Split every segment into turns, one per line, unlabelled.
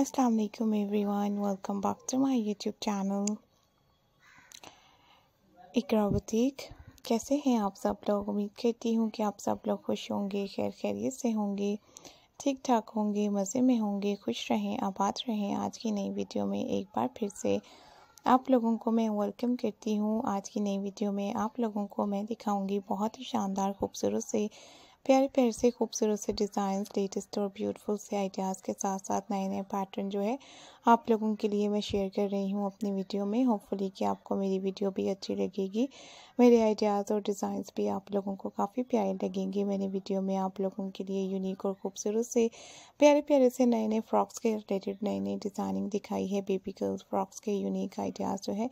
अस्सलाम वालेकुम everyone welcome back to my YouTube channel Iqra boutique कैसे हैं आप सब लोग उम्मीद करती हूँ कि आप सब लोग खुश होंगे खैर खैरियत से होंगे ठीक ठाक होंगे मज़े में होंगे खुश रहें आबाद रहें आज की नई वीडियो में एक बार फिर से आप लोगों को मैं वेलकम करती हूँ आज की नई वीडियो में आप लोगों को मैं दिखाऊँगी बहुत ही शानदार खूबसूरत से प्यारे प्यारे से खूबसूरत से डिज़ाइन लेटेस्ट और ब्यूटीफुल से आइडियाज़ के साथ साथ नए नए पैटर्न जो है आप लोगों के लिए मैं शेयर कर रही हूँ अपनी वीडियो में होपफुली कि आपको मेरी वीडियो भी अच्छी लगेगी मेरे आइडियाज़ और डिज़ाइंस भी आप लोगों को काफ़ी प्यारे लगेंगे मैंने वीडियो में आप लोगों के लिए यूनिक और खूबसूरत से प्यारे प्यारे से नए नए फ्रॉक्स के रिलेटेड नई नई डिज़ाइनिंग दिखाई है बेबी गर्ल्स फ्रॉक्स के यूनिक आइडियाज़ जो है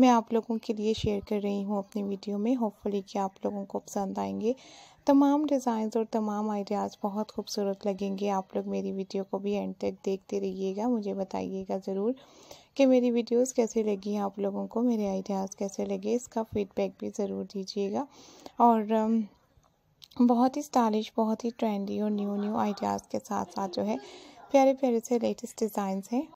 मैं आप लोगों के लिए शेयर कर रही हूँ अपनी वीडियो में होपफुली कि आप लोगों को पसंद आएंगे तमाम डिज़ाइंस और तमाम आइडियाज़ बहुत खूबसूरत लगेंगे आप लोग मेरी वीडियो को भी एंड तक देखते रहिएगा मुझे बताइएगा ज़रूर कि मेरी वीडियोस कैसे लगी आप लोगों को मेरे आइडियाज़ कैसे लगे इसका फीडबैक भी ज़रूर दीजिएगा और बहुत ही स्टाइलिश बहुत ही ट्रेंडी और न्यू न्यू आइडियाज़ के साथ साथ जो है प्यारे प्यारे से लेटेस्ट डिज़ाइंस हैं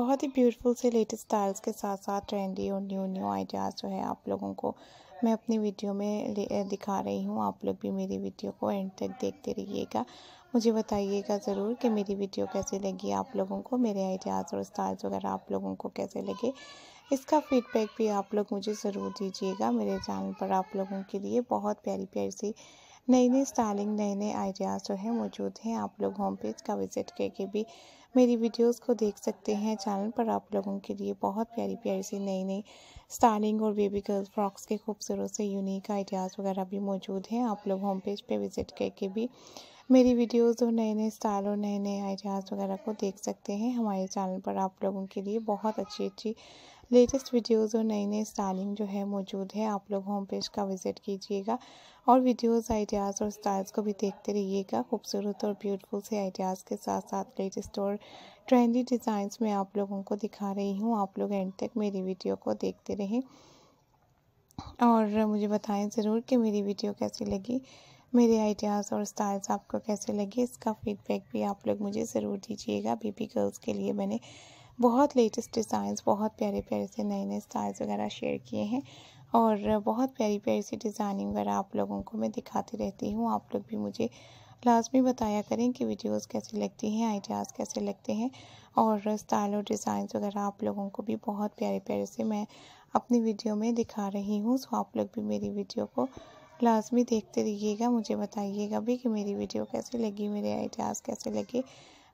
बहुत ही ब्यूटीफुल से लेटेस्ट स्टाइल्स के साथ साथ ट्रेंडी और न्यू न्यू आइडियाज़ जो है आप लोगों को मैं अपनी वीडियो में दिखा रही हूँ आप लोग भी मेरी वीडियो को एंड तक देखते रहिएगा मुझे बताइएगा ज़रूर कि मेरी वीडियो कैसे लगी आप लोगों को मेरे आइडियाज़ और स्टाइल्स वगैरह आप लोगों को कैसे लगे इसका फीडबैक भी आप लोग मुझे ज़रूर दीजिएगा मेरे चैनल पर आप लोगों के लिए बहुत प्यारी प्यारी सी नई नई स्टाइलिंग नए नए आइडियाज़ जो है मौजूद हैं आप लोग होम पेज का विज़िट करके भी मेरी वीडियोस को देख सकते हैं चैनल पर आप लोगों के लिए बहुत प्यारी प्यारी सी नई नई स्टाइलिंग और बेबी गर्ल्स फ्रॉक्स के खूबसूरत से यूनिक आइडियाज़ वगैरह भी मौजूद हैं आप लोग होम पेज पर विज़िट करके भी मेरी वीडियोस और नए नए स्टाइल और नए नए आइडियाज़ वगैरह को देख सकते हैं हमारे चैनल पर आप लोगों के लिए बहुत अच्छी अच्छी लेटेस्ट वीडियोस और नई नए स्टाइलिंग जो है मौजूद है आप लोग होम पेज का विज़िट कीजिएगा और वीडियोस आइडियाज़ और स्टाइल्स को भी देखते रहिएगा खूबसूरत और ब्यूटीफुल से आइडियाज़ के साथ साथ लेटेस्ट और ट्रेंडी डिज़ाइंस में आप लोगों को दिखा रही हूँ आप लोग एंड तक मेरी वीडियो को देखते रहें और मुझे बताएं ज़रूर कि मेरी वीडियो कैसी लगी मेरे आइडियाज़ और स्टाइल्स आपको कैसे लगे इसका फीडबैक भी आप लोग मुझे ज़रूर दीजिएगा बेबी गर्ल्स के लिए मैंने बहुत लेटेस्ट डिज़ाइंस बहुत प्यारे प्यारे से नए नए स्टाइल्स वगैरह शेयर किए हैं और बहुत प्यारी प्यारी सी डिज़ाइनिंग वगैरह आप लोगों को मैं दिखाती रहती हूँ आप लोग भी मुझे लाजमी बताया करें कि वीडियोस कैसे लगती हैं आइडियाज़ कैसे लगते हैं और स्टाइल और डिज़ाइंस वगैरह आप लोगों को भी बहुत प्यारे प्यारे से मैं अपनी वीडियो में दिखा रही हूँ सो आप लोग भी मेरी वीडियो को लाजमी देखते रहिएगा मुझे बताइएगा भी कि मेरी वीडियो कैसी लगी मेरे आइडियाज़ कैसे लगे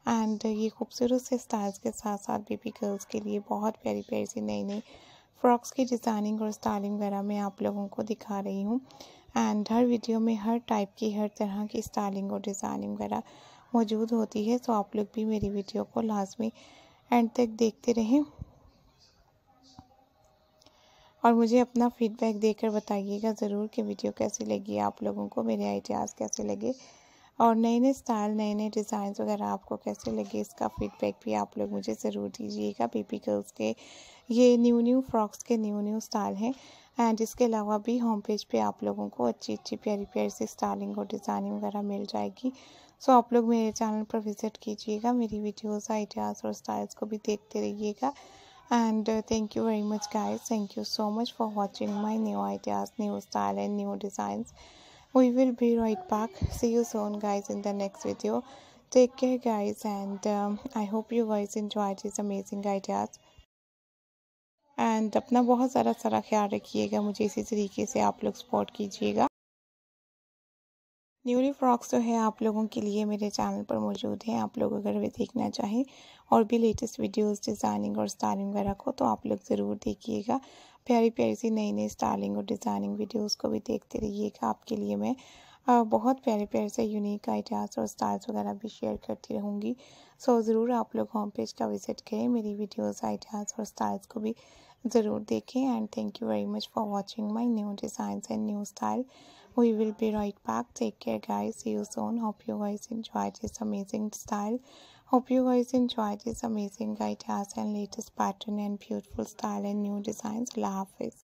एंड ये खूबसूरत से स्टाइल्स के साथ साथ बेबी गर्ल्स के लिए बहुत प्यारी प्यारी सी नई नई फ्रॉक्स की डिज़ाइनिंग और स्टाइलिंग वगैरह मैं आप लोगों को दिखा रही हूँ एंड हर वीडियो में हर टाइप की हर तरह की स्टाइलिंग और डिज़ाइनिंग वगैरह मौजूद होती है सो तो आप लोग भी मेरी वीडियो को लाजमी एंड तक देखते रहें और मुझे अपना फीडबैक देकर बताइएगा ज़रूर कि वीडियो कैसी लगी आप लोगों को मेरे आइडियाज़ कैसे लगे और नए नए स्टाइल नए नए डिज़ाइन वगैरह आपको कैसे लगे इसका फीडबैक भी आप लोग मुझे ज़रूर दीजिएगा बेबी गर्ल्स के ये न्यू न्यू फ्रॉक्स के न्यू न्यू स्टाइल हैं एंड इसके अलावा भी होम पेज पे आप लोगों को अच्छी अच्छी प्यारी प्यारी सी स्टाइलिंग और डिज़ाइनिंग वगैरह मिल जाएगी सो आप लोग मेरे चैनल पर विज़िट कीजिएगा मेरी वीडियोज़ आइडियाज़ और स्टाइल्स को भी देखते रहिएगा and uh, thank you very much guys thank you so much for watching my new ideas new style and new designs we will be right back see you soon guys in the next video take care guys and um, i hope you guys enjoyed these amazing ideas And अपना बहुत सारा सारा ख्याल रखिएगा मुझे इसी तरीके से आप लोग support कीजिएगा न्यूली फ्रॉक्स जो तो है आप लोगों के लिए मेरे चैनल पर मौजूद हैं आप लोग अगर वे देखना चाहें और भी लेटेस्ट वीडियोस डिज़ाइनिंग और स्टाइलिंग वगैरह को तो आप लोग ज़रूर देखिएगा प्यारी प्यारी सी नई नई स्टाइलिंग और डिज़ाइनिंग वीडियोस को भी देखते रहिएगा आपके लिए मैं बहुत प्यारे प्यारे से यूनिक आइडियाज़ और स्टाइल्स वगैरह भी शेयर करती रहूँगी सो ज़रूर आप लोग होम पेज का विजिट करें मेरी वीडियोज़ आइडियाज़ और स्टाइल्स को भी ज़रूर देखें and thank you very much for watching my new designs and new style we will be right back take care guys see you soon hope you guys enjoy this amazing style hope you guys enjoy this amazing ideas and latest pattern and beautiful style and new designs love is